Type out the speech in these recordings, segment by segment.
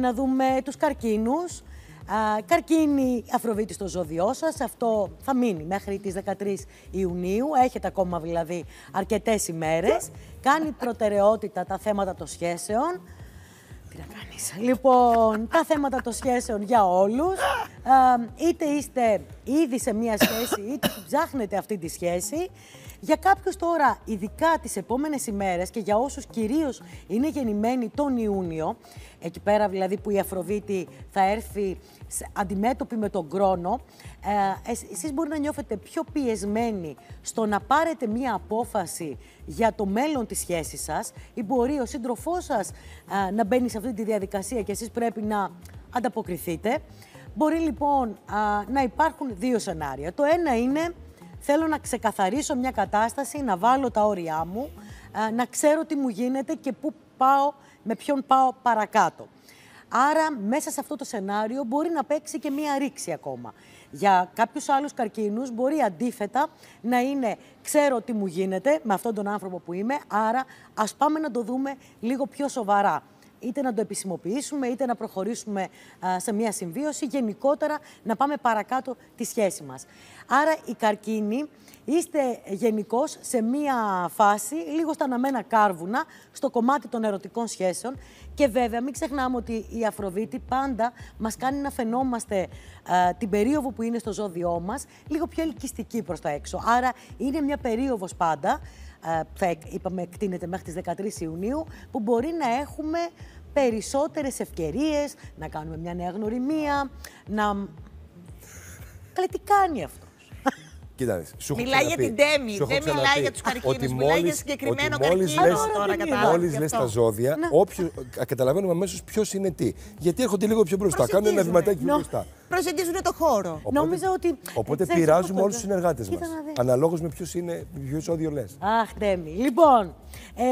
να δούμε τους καρκίνους. Α, καρκίνη Αφροβίτη στο ζώδιό σας, αυτό θα μείνει μέχρι τις 13 Ιουνίου, έχετε ακόμα δηλαδή αρκετές ημέρες. Κάνει προτεραιότητα τα θέματα των σχέσεων. Τι να Λοιπόν, τα θέματα των σχέσεων για όλους. είτε είστε ήδη σε μία σχέση, είτε ψάχνετε αυτή τη σχέση. Για κάποιους τώρα, ειδικά τις επόμενες ημέρες και για όσους κυρίως είναι γεννημένοι τον Ιούνιο, εκεί πέρα δηλαδή που η Αφροβίτη θα έρθει αντιμέτωπη με τον κρόνο, ε, εσείς μπορεί να νιώθετε πιο πιεσμένοι στο να πάρετε μία απόφαση για το μέλλον της σχέσης σας ή μπορεί ο σύντροφός σας ε, να μπαίνει σε αυτή τη διαδικασία και εσείς πρέπει να ανταποκριθείτε. Μπορεί λοιπόν να υπάρχουν δύο σενάρια. Το ένα είναι Θέλω να ξεκαθαρίσω μια κατάσταση, να βάλω τα όρια μου, ε, να ξέρω τι μου γίνεται και πού πάω, με ποιον πάω παρακάτω. Άρα, μέσα σε αυτό το σενάριο μπορεί να παίξει και μία ρήξη ακόμα. Για κάποιους άλλους καρκίνους μπορεί αντίθετα να είναι ξέρω τι μου γίνεται με αυτόν τον άνθρωπο που είμαι, άρα ας πάμε να το δούμε λίγο πιο σοβαρά είτε να το επισημοποιήσουμε, είτε να προχωρήσουμε σε μια συμβίωση, γενικότερα να πάμε παρακάτω τη σχέση μας. Άρα η καρκίνη είστε γενικώ σε μια φάση, λίγο στα αναμένα κάρβουνα, στο κομμάτι των ερωτικών σχέσεων και βέβαια μην ξεχνάμε ότι η Αφροδίτη πάντα μας κάνει να φαινόμαστε την περίοδο που είναι στο ζώδιό μας λίγο πιο ελκυστική προς τα έξω. Άρα είναι μια περίοδος πάντα που ε, θα είπαμε εκτείνεται μέχρι τις 13 Ιουνίου, που μπορεί να έχουμε περισσότερες ευκαιρίες, να κάνουμε μια νέα γνωριμία, να... Καλέ, τι κάνει αυτό. Κοιτάξτε, σου Μιλάει για την τέμη, δεν μιλάει για τους καρκίνου. Μιλάει για συγκεκριμένο καρκίνο. Μόλις λες τα ζώδια, όποιο, καταλαβαίνουμε αμέσως ποιος είναι τι. Γιατί έρχονται λίγο πιο μπροστά. Κάνουν ένα βηματάκι πιο μπροστά προσεγγίζουν το χώρο. Οπότε, ότι. Οπότε πειράζουμε όλους τους συνεργάτε μα. Αναλόγως με ποιους είναι, ποιο όδιο λες. Αχ, Ντέμι. Λοιπόν, ε,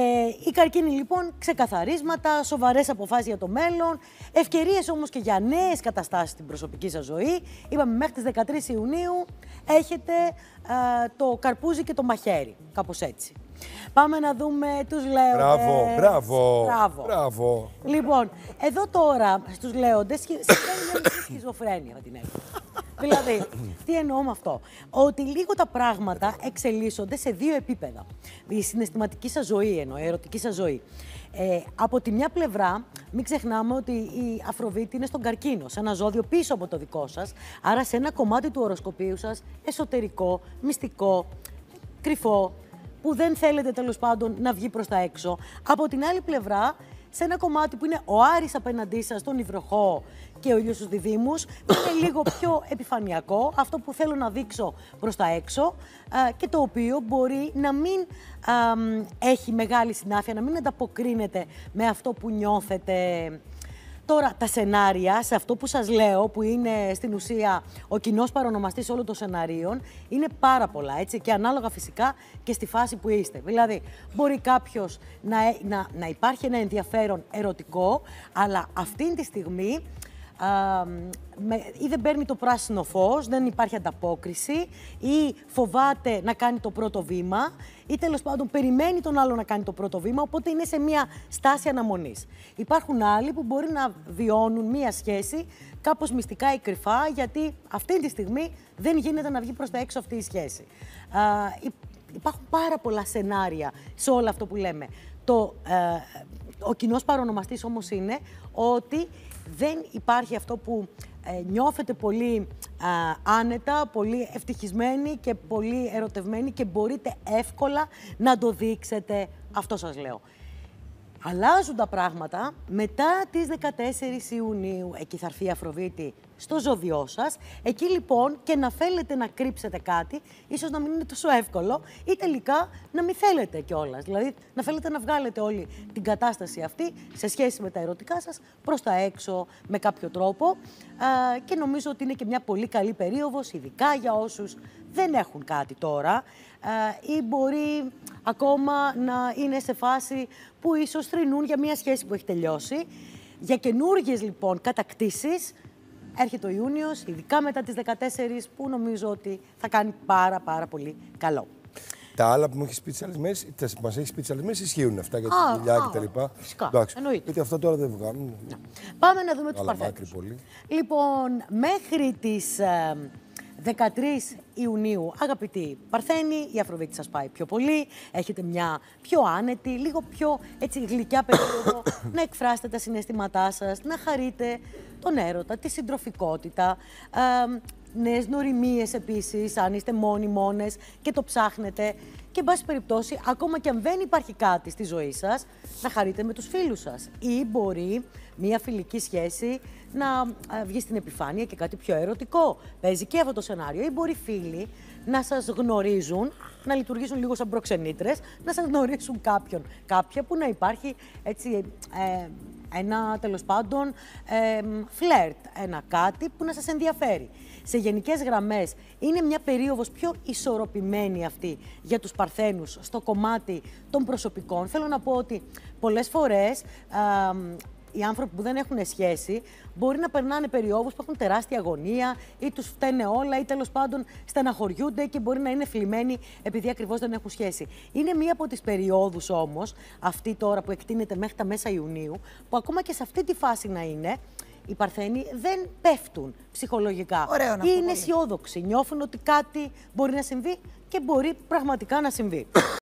η καρκίνη λοιπόν ξεκαθαρίσματα, σοβαρές αποφάσεις για το μέλλον, ευκαιρίες όμως και για νέες καταστάσεις στην προσωπική σας ζωή. Είπαμε μέχρι τις 13 Ιουνίου έχετε ε, το καρπούζι και το μαχαίρι. Κάπως έτσι. Πάμε να δούμε τους λέοντες. Μπράβο, μπράβο, μπράβο. μπράβο. Λοιπόν, εδώ τώρα στους λέοντες συμβαίνει μια σχιζοφρένεια την έννοια. δηλαδή, τι εννοώ με αυτό. Ότι λίγο τα πράγματα εξελίσσονται σε δύο επίπεδα. Η συναισθηματική σας ζωή εννοώ, η ερωτική σας ζωή. Ε, από τη μια πλευρά, μην ξεχνάμε ότι η Αφροβίτη είναι στον καρκίνο, σε ένα ζώδιο πίσω από το δικό σας, άρα σε ένα κομμάτι του οροσκοπίου σας, εσωτερικό, μυστικό, κρυφό, που δεν θέλετε τέλος πάντων να βγει προς τα έξω. Από την άλλη πλευρά, σε ένα κομμάτι που είναι ο Άρης απέναντί σας, τον Ιβροχό και ο ήλιος του διδήμου, είναι λίγο πιο επιφανειακό, αυτό που θέλω να δείξω προς τα έξω και το οποίο μπορεί να μην έχει μεγάλη συνάφεια, να μην ανταποκρίνεται με αυτό που νιώθετε τώρα τα σενάρια, σε αυτό που σας λέω, που είναι στην ουσία ο κοινός παρονομαστής όλων των σενάριων, είναι πάρα πολλά, έτσι, και ανάλογα φυσικά και στη φάση που είστε. Δηλαδή, μπορεί κάποιος να, να, να υπάρχει ένα ενδιαφέρον ερωτικό, αλλά αυτή τη στιγμή ή δεν παίρνει το πράσινο φως, δεν υπάρχει ανταπόκριση ή φοβάται να κάνει το πρώτο βήμα ή τέλος πάντων περιμένει τον άλλο να κάνει το πρώτο βήμα, οπότε είναι σε μια στάση αναμονής. Υπάρχουν άλλοι που μπορεί να βιώνουν μια σχέση κάπως μυστικά ή κρυφά, γιατί αυτή τη στιγμή δεν γίνεται να βγει προς τα έξω αυτή η σχέση. Υπάρχουν πάρα πολλά σενάρια σε όλο αυτό που λέμε. Το, ε, ο κοινός παρονομαστής όμως είναι ότι δεν υπάρχει αυτό που ε, νιώθετε πολύ ε, άνετα, πολύ ευτυχισμένοι και πολύ ερωτευμένοι και μπορείτε εύκολα να το δείξετε. Αυτό σας λέω. Αλλάζουν τα πράγματα μετά τις 14 Ιουνίου. Εκεί θα έρθει η στο ζώδιό σας. Εκεί λοιπόν και να θέλετε να κρύψετε κάτι, ίσως να μην είναι τόσο εύκολο, ή τελικά να μην θέλετε κιόλας. Δηλαδή να θέλετε να βγάλετε όλη την κατάσταση αυτή σε σχέση με τα ερωτικά σας προς τα έξω με κάποιο τρόπο. και νομίζω ότι είναι και μια πολύ καλή περίοδος, ειδικά για όσους δεν έχουν κάτι τώρα ή μπορεί ακόμα να είναι σε φάση που ίσως θρυνούν για μια σχέση που έχει τελειώσει. Για καινούργιες λοιπόν κατακτήσεις Έρχεται ο Ιούνιος, ειδικά μετά τις 14, που νομίζω ότι θα κάνει πάρα, πάρα πολύ καλό. Τα άλλα που μου έχεις πει τις άλλες μέρες, μας έχεις πει ισχύουν αυτά για τη δουλειά και τα λοιπά. Φυσικά. Εντάξει, εννοείται. Γιατί αυτά τώρα δεν βγάλουν. Πάμε να δούμε τους παρθένου. Λοιπόν, μέχρι τις ε, 13 Ιουνίου, αγαπητοί Παρθένοι, η Αφροδίτη σας πάει πιο πολύ, έχετε μια πιο άνετη, λίγο πιο έτσι, γλυκιά περίοδο να εκφράσετε τα συναισθήματά σας, να χαρείτε τον έρωτα, τη συντροφικότητα, ε, νέες επίση, επίσης, αν είστε μόνοι μόνες και το ψάχνετε. Και, εν πάση περιπτώσει, ακόμα και αν δεν υπάρχει κάτι στη ζωή σας, να χαρείτε με τους φίλους σας. Ή μπορεί μία φιλική σχέση να ε, βγει στην επιφάνεια και κάτι πιο ερωτικό. Παίζει και αυτό το σενάριο. Ή μπορεί φίλοι να σας γνωρίζουν, να λειτουργήσουν λίγο σαν προξενήτρες, να σας γνωρίσουν κάποιον. Κάποια που να υπάρχει έτσι. Ε, ένα τέλος πάντων φλερτ, ένα κάτι που να σας ενδιαφέρει. Σε γενικές γραμμές, είναι μια περίοδος πιο ισορροπημένη αυτή για τους Παρθένους στο κομμάτι των προσωπικών. Θέλω να πω ότι πολλές φορές οι άνθρωποι που δεν έχουν σχέση μπορεί να περνάνε περιόδους που έχουν τεράστια αγωνία ή τους φταίνε όλα ή τέλος πάντων στεναχωριούνται και μπορεί να είναι φλημένοι επειδή ακριβώς δεν έχουν σχέση. Είναι μία από τις περιόδους όμως, αυτή τώρα που εκτείνεται μέχρι τα μέσα Ιουνίου, που ακόμα και σε αυτή τη φάση να είναι, οι Παρθένοι δεν πέφτουν ψυχολογικά. Ωραίο είναι αισιόδοξοι. Νιώθουν ότι κάτι μπορεί να συμβεί και μπορεί πραγματικά να συμβεί.